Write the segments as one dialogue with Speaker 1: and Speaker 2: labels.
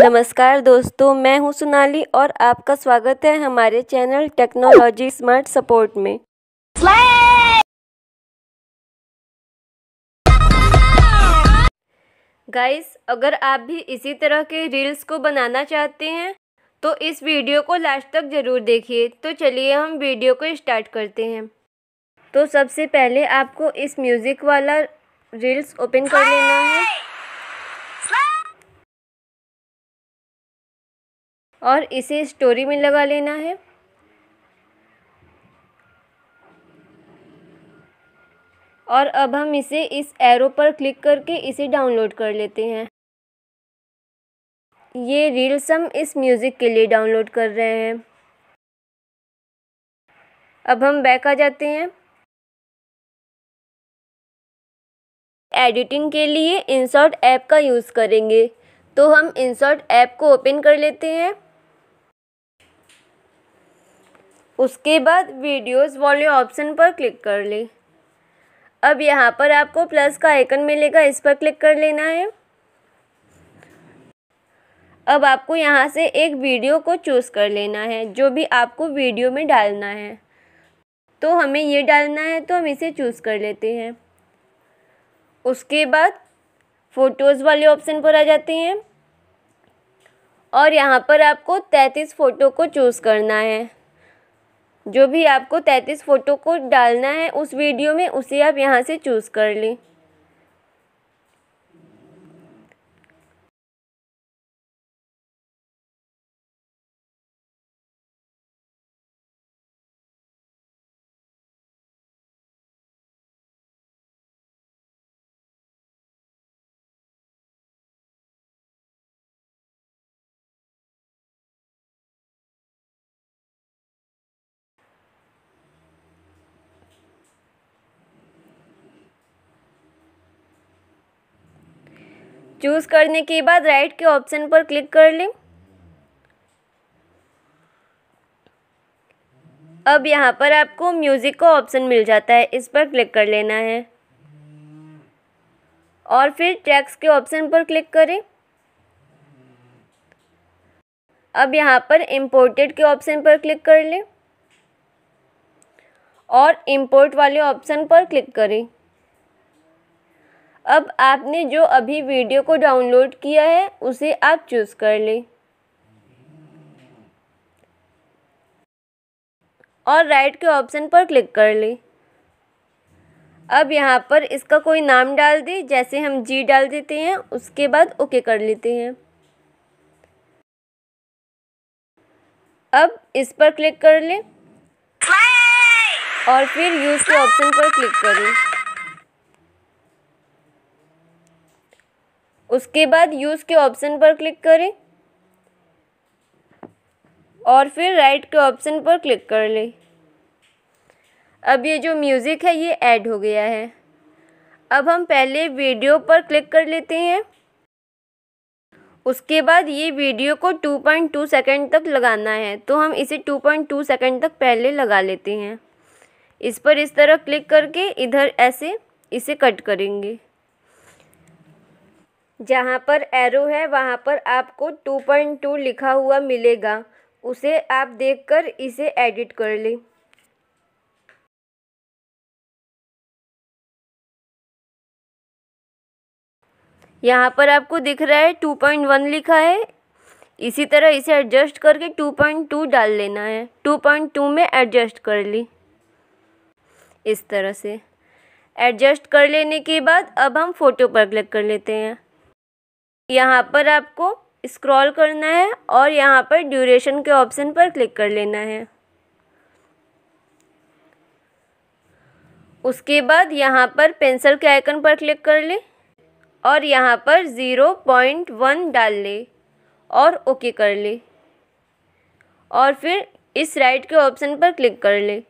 Speaker 1: नमस्कार दोस्तों मैं हूं सोनाली और आपका स्वागत है हमारे चैनल टेक्नोलॉजी स्मार्ट सपोर्ट में गाइस अगर आप भी इसी तरह के रील्स को बनाना चाहते हैं तो इस वीडियो को लास्ट तक ज़रूर देखिए तो चलिए हम वीडियो को स्टार्ट करते हैं तो सबसे पहले आपको इस म्यूज़िक वाला रील्स ओपन कर लेना है और इसे स्टोरी में लगा लेना है और अब हम इसे इस एरो पर क्लिक करके इसे डाउनलोड कर लेते हैं ये रील्स हम इस म्यूज़िक के लिए डाउनलोड कर रहे हैं अब हम बैक आ जाते हैं एडिटिंग के लिए इंसर्ट ऐप का यूज़ करेंगे तो हम इंसर्ट ऐप को ओपन कर लेते हैं उसके बाद वीडियोस वाले ऑप्शन पर क्लिक कर ले अब यहाँ पर आपको प्लस का आइकन मिलेगा इस पर क्लिक कर लेना है अब आपको यहाँ से एक वीडियो को चूज़ कर लेना है जो भी आपको वीडियो में डालना है तो हमें ये डालना है तो हम इसे चूज़ कर लेते हैं उसके बाद फ़ोटोज़ वाले ऑप्शन पर आ जाते हैं और यहाँ पर आपको तैंतीस फ़ोटो को चूज़ करना है जो भी आपको तैंतीस फ़ोटो को डालना है उस वीडियो में उसे आप यहाँ से चूज़ कर लें चूज़ करने के बाद राइट के ऑप्शन पर क्लिक कर लें अब यहाँ पर आपको म्यूज़िक का ऑप्शन मिल जाता है इस पर क्लिक कर लेना है और फिर टैक्स के ऑप्शन पर क्लिक करें अब यहाँ पर इम्पोर्टेड के ऑप्शन पर क्लिक कर लें और इम्पोर्ट वाले ऑप्शन पर क्लिक करें अब आपने जो अभी वीडियो को डाउनलोड किया है उसे आप चूज़ कर लें और राइट के ऑप्शन पर क्लिक कर लें अब यहाँ पर इसका कोई नाम डाल दें जैसे हम जी डाल देते हैं उसके बाद ओके कर लेते हैं अब इस पर क्लिक कर लें और फिर यूज़ के ऑप्शन पर क्लिक करें उसके बाद यूज़ के ऑप्शन पर क्लिक करें और फिर राइट के ऑप्शन पर क्लिक कर लें अब ये जो म्यूज़िक है ये ऐड हो गया है अब हम पहले वीडियो पर क्लिक कर लेते हैं उसके बाद ये वीडियो को 2.2 सेकंड तक लगाना है तो हम इसे 2.2 सेकंड तक पहले लगा लेते हैं इस पर इस तरह क्लिक करके इधर ऐसे इसे कट करेंगे जहाँ पर एरो है वहाँ पर आपको 2.2 लिखा हुआ मिलेगा उसे आप देखकर इसे एडिट कर लें यहाँ पर आपको दिख रहा है 2.1 लिखा है इसी तरह इसे एडजस्ट करके 2.2 डाल लेना है 2.2 में एडजस्ट कर ली इस तरह से एडजस्ट कर लेने के बाद अब हम फ़ोटो पर क्लिक कर लेते हैं यहाँ पर आपको स्क्रॉल करना है और यहाँ पर ड्यूरेशन के ऑप्शन पर क्लिक कर लेना है उसके बाद यहाँ पर पेंसिल के आइकन पर क्लिक कर ले और यहाँ पर ज़ीरो पॉइंट वन डाल ले और ओके कर ले और फिर इस राइट के ऑप्शन पर क्लिक कर ले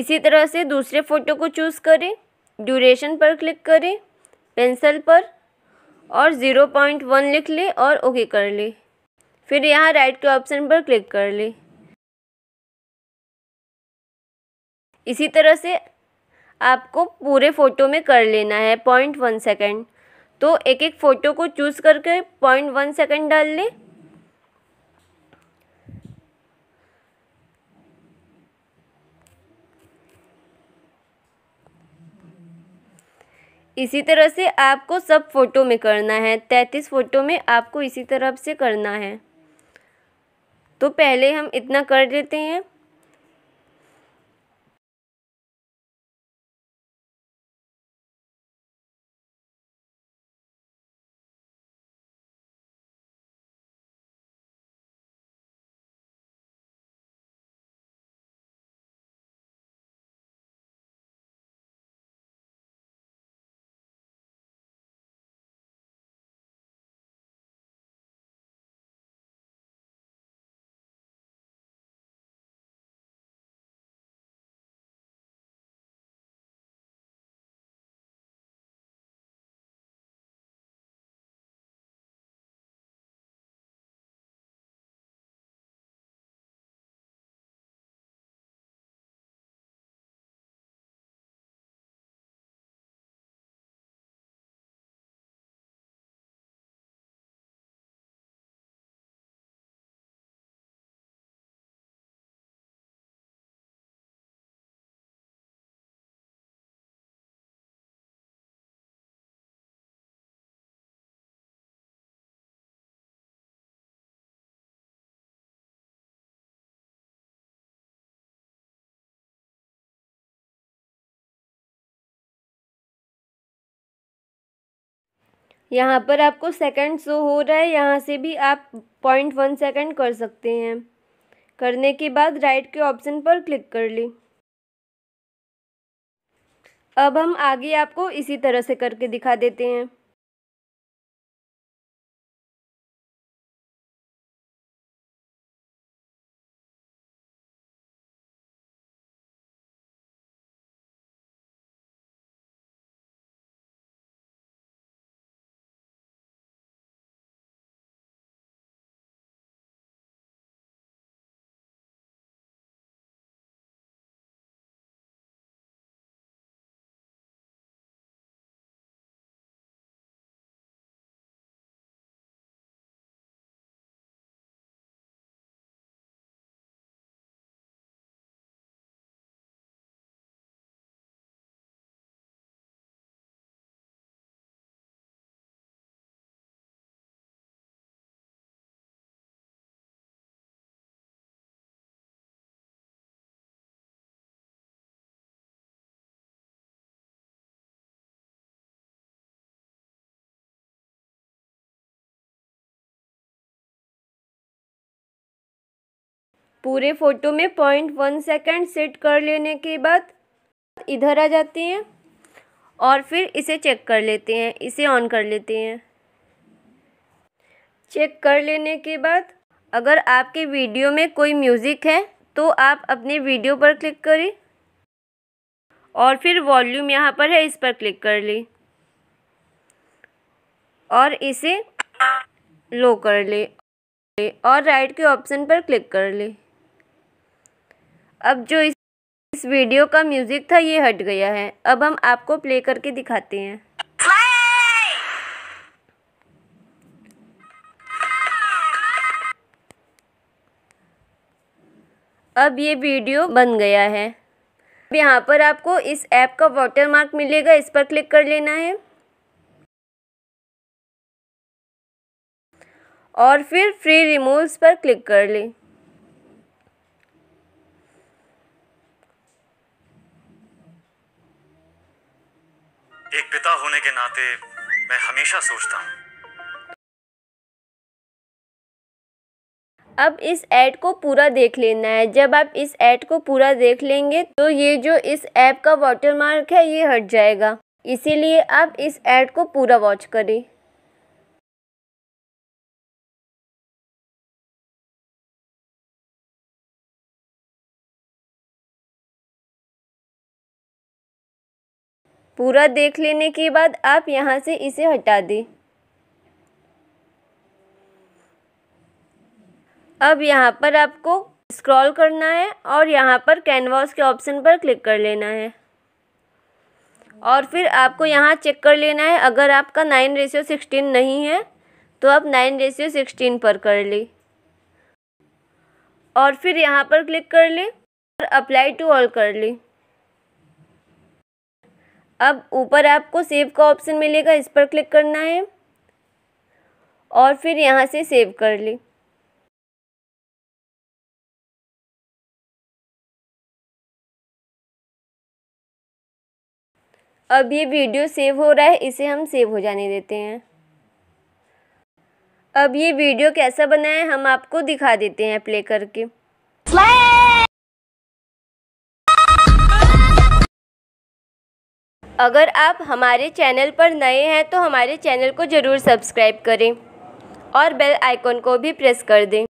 Speaker 1: इसी तरह से दूसरे फ़ोटो को चूज़ करें ड्यूरेशन पर क्लिक करें पेंसिल पर और ज़ीरो पॉइंट वन लिख लें और ओके कर ले फिर यहाँ राइट के ऑप्शन पर क्लिक कर ले इसी तरह से आपको पूरे फ़ोटो में कर लेना है पॉइंट वन सेकेंड तो एक एक फ़ोटो को चूज़ करके पॉइंट वन सेकेंड डाल लें इसी तरह से आपको सब फ़ोटो में करना है तैंतीस फ़ोटो में आपको इसी तरह से करना है तो पहले हम इतना कर लेते हैं यहाँ पर आपको सेकंड शो हो रहा है यहाँ से भी आप पॉइंट वन सेकेंड कर सकते हैं करने के बाद राइट के ऑप्शन पर क्लिक कर ली अब हम आगे आपको इसी तरह से करके दिखा देते हैं पूरे फ़ोटो में पॉइंट वन सेकेंड सेट कर लेने के बाद इधर आ जाते हैं और फिर इसे चेक कर लेते हैं इसे ऑन कर लेते हैं चेक कर लेने के बाद अगर आपके वीडियो में कोई म्यूज़िक है तो आप अपने वीडियो पर क्लिक करें और फिर वॉल्यूम यहाँ पर है इस पर क्लिक कर ली और इसे लो कर ले और राइट के ऑप्शन पर क्लिक कर ले अब जो इस इस वीडियो का म्यूज़िक था ये हट गया है अब हम आपको प्ले करके दिखाते हैं अब ये वीडियो बन गया है अब यहाँ पर आपको इस ऐप का वाटरमार्क मिलेगा इस पर क्लिक कर लेना है और फिर फ्री रिमूव्स पर क्लिक कर लें एक पिता होने के नाते मैं हमेशा सोचता हूँ अब इस ऐड को पूरा देख लेना है जब आप इस ऐड को पूरा देख लेंगे तो ये जो इस ऐप का वाटरमार्क है ये हट जाएगा इसीलिए आप इस ऐड को पूरा वॉच करें पूरा देख लेने के बाद आप यहाँ से इसे हटा दें अब यहाँ पर आपको स्क्रॉल करना है और यहाँ पर कैनवास के ऑप्शन पर क्लिक कर लेना है और फिर आपको यहाँ चेक कर लेना है अगर आपका नाइन रेशियो सिक्सटीन नहीं है तो आप नाइन रेशियो सिक्सटीन पर कर ले और फिर यहाँ पर क्लिक कर ले और अप्लाई टू ऑल कर ले अब ऊपर आपको सेव का ऑप्शन मिलेगा इस पर क्लिक करना है और फिर यहाँ से सेव कर ली अब ये वीडियो सेव हो रहा है इसे हम सेव हो जाने देते हैं अब ये वीडियो कैसा बना है हम आपको दिखा देते हैं प्ले करके अगर आप हमारे चैनल पर नए हैं तो हमारे चैनल को ज़रूर सब्सक्राइब करें और बेल आइकॉन को भी प्रेस कर दें